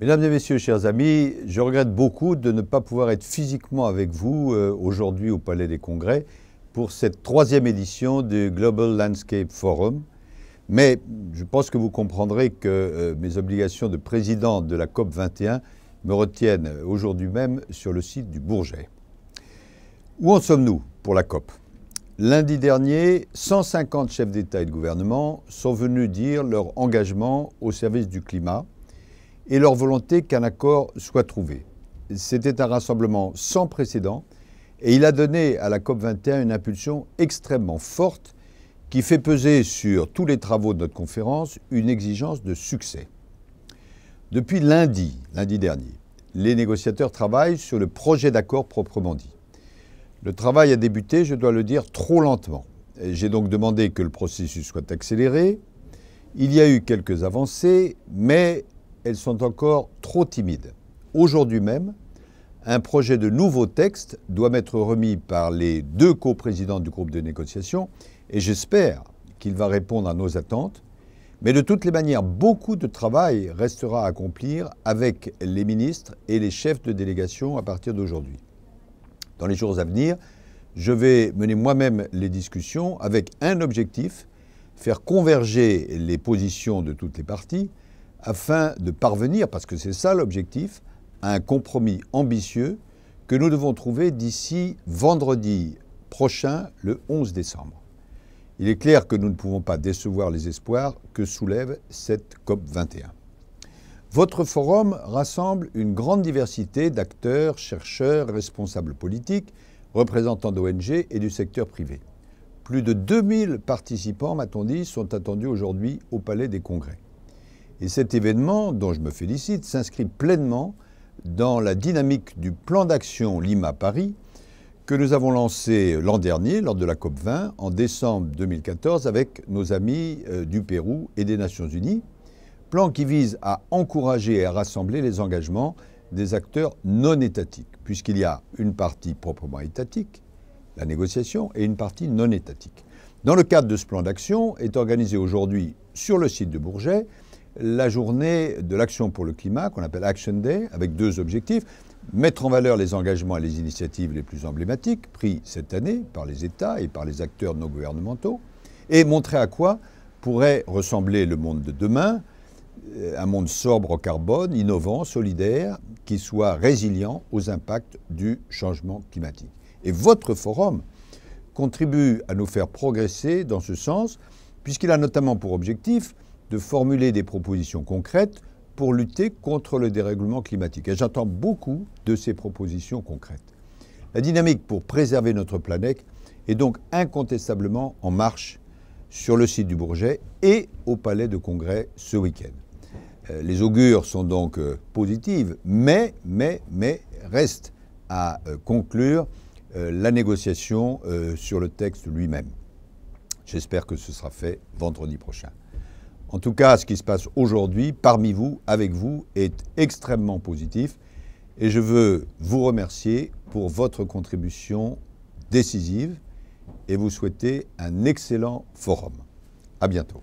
Mesdames et messieurs, chers amis, je regrette beaucoup de ne pas pouvoir être physiquement avec vous euh, aujourd'hui au Palais des Congrès pour cette troisième édition du Global Landscape Forum. Mais je pense que vous comprendrez que euh, mes obligations de président de la COP21 me retiennent aujourd'hui même sur le site du Bourget. Où en sommes-nous pour la COP Lundi dernier, 150 chefs d'État et de gouvernement sont venus dire leur engagement au service du climat et leur volonté qu'un accord soit trouvé. C'était un rassemblement sans précédent et il a donné à la COP21 une impulsion extrêmement forte qui fait peser sur tous les travaux de notre conférence une exigence de succès. Depuis lundi, lundi dernier, les négociateurs travaillent sur le projet d'accord proprement dit. Le travail a débuté, je dois le dire, trop lentement. J'ai donc demandé que le processus soit accéléré. Il y a eu quelques avancées, mais elles sont encore trop timides. Aujourd'hui même, un projet de nouveau texte doit m'être remis par les deux coprésidents du groupe de négociation et j'espère qu'il va répondre à nos attentes. Mais de toutes les manières, beaucoup de travail restera à accomplir avec les ministres et les chefs de délégation à partir d'aujourd'hui. Dans les jours à venir, je vais mener moi-même les discussions avec un objectif, faire converger les positions de toutes les parties, afin de parvenir, parce que c'est ça l'objectif, à un compromis ambitieux que nous devons trouver d'ici vendredi prochain, le 11 décembre. Il est clair que nous ne pouvons pas décevoir les espoirs que soulève cette COP21. Votre forum rassemble une grande diversité d'acteurs, chercheurs, responsables politiques, représentants d'ONG et du secteur privé. Plus de 2000 participants, m'a-t-on dit, sont attendus aujourd'hui au Palais des Congrès. Et cet événement, dont je me félicite, s'inscrit pleinement dans la dynamique du plan d'action Lima-Paris que nous avons lancé l'an dernier lors de la COP20 en décembre 2014 avec nos amis euh, du Pérou et des Nations Unies, plan qui vise à encourager et à rassembler les engagements des acteurs non étatiques, puisqu'il y a une partie proprement étatique, la négociation, et une partie non étatique. Dans le cadre de ce plan d'action est organisé aujourd'hui sur le site de Bourget la journée de l'action pour le climat, qu'on appelle Action Day, avec deux objectifs. Mettre en valeur les engagements et les initiatives les plus emblématiques pris cette année par les États et par les acteurs non gouvernementaux, et montrer à quoi pourrait ressembler le monde de demain, euh, un monde sobre au carbone, innovant, solidaire, qui soit résilient aux impacts du changement climatique. Et votre forum contribue à nous faire progresser dans ce sens, puisqu'il a notamment pour objectif de formuler des propositions concrètes pour lutter contre le dérèglement climatique. Et j'attends beaucoup de ces propositions concrètes. La dynamique pour préserver notre planète est donc incontestablement en marche sur le site du Bourget et au Palais de Congrès ce week-end. Euh, les augures sont donc euh, positives, mais, mais, mais reste à euh, conclure la négociation sur le texte lui-même. J'espère que ce sera fait vendredi prochain. En tout cas, ce qui se passe aujourd'hui, parmi vous, avec vous, est extrêmement positif. Et je veux vous remercier pour votre contribution décisive et vous souhaiter un excellent forum. À bientôt.